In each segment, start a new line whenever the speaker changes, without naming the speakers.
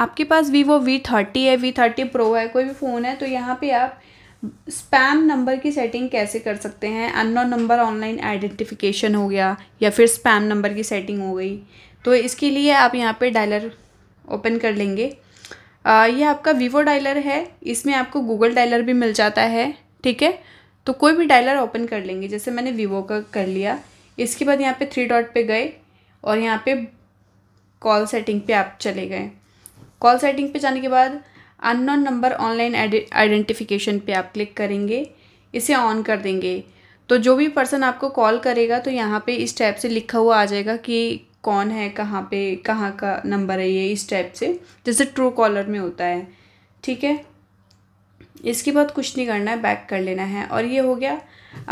आपके पास Vivo V thirty है वी थर्टी प्रो है कोई भी फ़ोन है तो यहाँ पे आप स्पैम नंबर की सेटिंग कैसे कर सकते हैं अननोन नंबर ऑनलाइन आइडेंटिफिकेशन हो गया या फिर स्पैम नंबर की सेटिंग हो गई तो इसके लिए आप यहाँ पे डायलर ओपन कर लेंगे यह ये आपका वीवो डायलर है इसमें आपको गूगल डायलर भी मिल जाता है ठीक है तो कोई भी डायलर ओपन कर लेंगे जैसे मैंने वीवो का कर लिया इसके बाद यहाँ पे थ्री डॉट पे गए और यहाँ पे कॉल सेटिंग पे आप चले गए कॉल सेटिंग पे जाने के बाद अननोन नंबर ऑनलाइन आइडेंटिफिकेशन पे आप क्लिक करेंगे इसे ऑन कर देंगे तो जो भी पर्सन आपको कॉल करेगा तो यहाँ पे इस टाइप से लिखा हुआ आ जाएगा कि कौन है कहाँ पे कहाँ का नंबर है ये इस टाइप से जैसे ट्रू कॉलर में होता है ठीक है इसके बाद कुछ नहीं करना है बैक कर लेना है और ये हो गया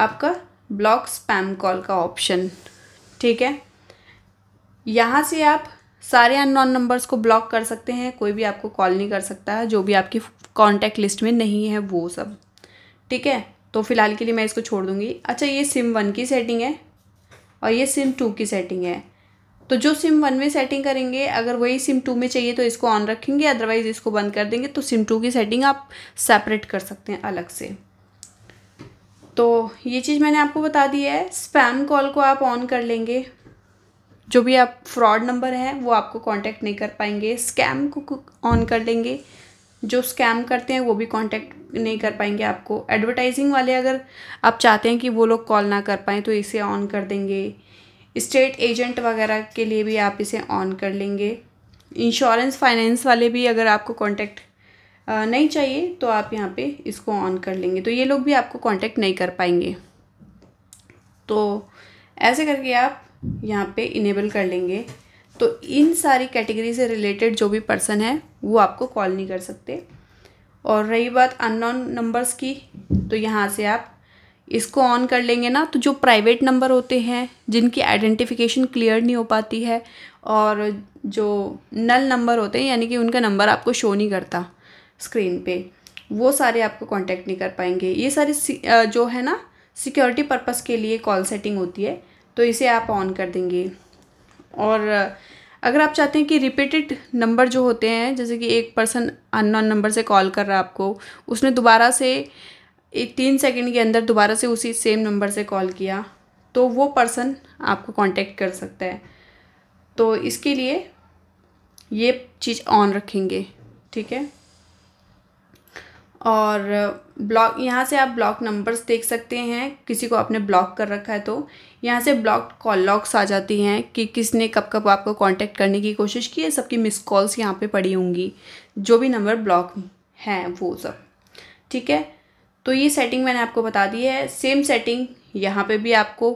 आपका ब्लॉक स्पैम कॉल का ऑप्शन ठीक है यहाँ से आप सारे अननोन नंबर्स को ब्लॉक कर सकते हैं कोई भी आपको कॉल नहीं कर सकता है जो भी आपकी कॉन्टैक्ट लिस्ट में नहीं है वो सब ठीक है तो फिलहाल के लिए मैं इसको छोड़ दूँगी अच्छा ये सिम वन की सेटिंग है और ये सिम टू की सेटिंग है तो जो सिम वन में सेटिंग करेंगे अगर वही सिम टू में चाहिए तो इसको ऑन रखेंगे अदरवाइज़ इसको बंद कर देंगे तो सिम टू की सेटिंग आप सेपरेट कर सकते हैं अलग से तो ये चीज़ मैंने आपको बता दी है स्पैम कॉल को आप ऑन कर लेंगे जो भी आप फ्रॉड नंबर हैं वो आपको कांटेक्ट नहीं कर पाएंगे स्कैम को ऑन कर लेंगे जो स्कैम करते हैं वो भी कांटेक्ट नहीं कर पाएंगे आपको एडवर्टाइजिंग वाले अगर आप चाहते हैं कि वो लोग कॉल ना कर पाएँ तो इसे ऑन कर देंगे स्टेट एजेंट वगैरह के लिए भी आप इसे ऑन कर लेंगे इंश्योरेंस फाइनेंस वाले भी अगर आपको कॉन्टैक्ट नहीं चाहिए तो आप यहाँ पे इसको ऑन कर लेंगे तो ये लोग भी आपको कांटेक्ट नहीं कर पाएंगे तो ऐसे करके आप यहाँ पे इनेबल कर लेंगे तो इन सारी कैटेगरी से रिलेटेड जो भी पर्सन है वो आपको कॉल नहीं कर सकते और रही बात अननोन नंबर्स की तो यहाँ से आप इसको ऑन कर लेंगे ना तो जो प्राइवेट नंबर होते हैं जिनकी आइडेंटिफिकेशन क्लियर नहीं हो पाती है और जो नल नंबर होते हैं यानी कि उनका नंबर आपको शो नहीं करता स्क्रीन पे वो सारे आपको कांटेक्ट नहीं कर पाएंगे ये सारी जो है ना सिक्योरिटी पर्पस के लिए कॉल सेटिंग होती है तो इसे आप ऑन कर देंगे और अगर आप चाहते हैं कि रिपीटेड नंबर जो होते हैं जैसे कि एक पर्सन अननोन नंबर से कॉल कर रहा है आपको उसने दोबारा से एक तीन सेकंड के अंदर दोबारा से उसी सेम नंबर से कॉल किया तो वो पर्सन आपको कांटेक्ट कर सकता है तो इसके लिए ये चीज़ ऑन रखेंगे ठीक है और ब्लॉक यहाँ से आप ब्लॉक नंबर्स देख सकते हैं किसी को आपने ब्लॉक कर रखा है तो यहाँ से ब्लॉक कॉल लॉक्स आ जाती हैं कि किसने कब कब आपको कांटेक्ट करने की कोशिश की है सबकी मिस कॉल्स यहाँ पे पड़ी होंगी जो भी नंबर ब्लॉक हैं वो सब ठीक है तो ये सेटिंग मैंने आपको बता दी है सेम सेटिंग यहाँ पर भी आपको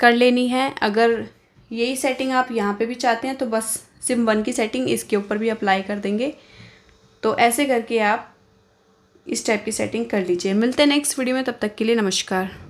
कर लेनी है अगर यही सेटिंग आप यहाँ पर भी चाहते हैं तो बस सिम वन की सेटिंग इसके ऊपर भी अप्लाई कर देंगे तो ऐसे करके आप इस टाइप की सेटिंग कर लीजिए मिलते हैं नेक्स्ट वीडियो में तब तक के लिए नमस्कार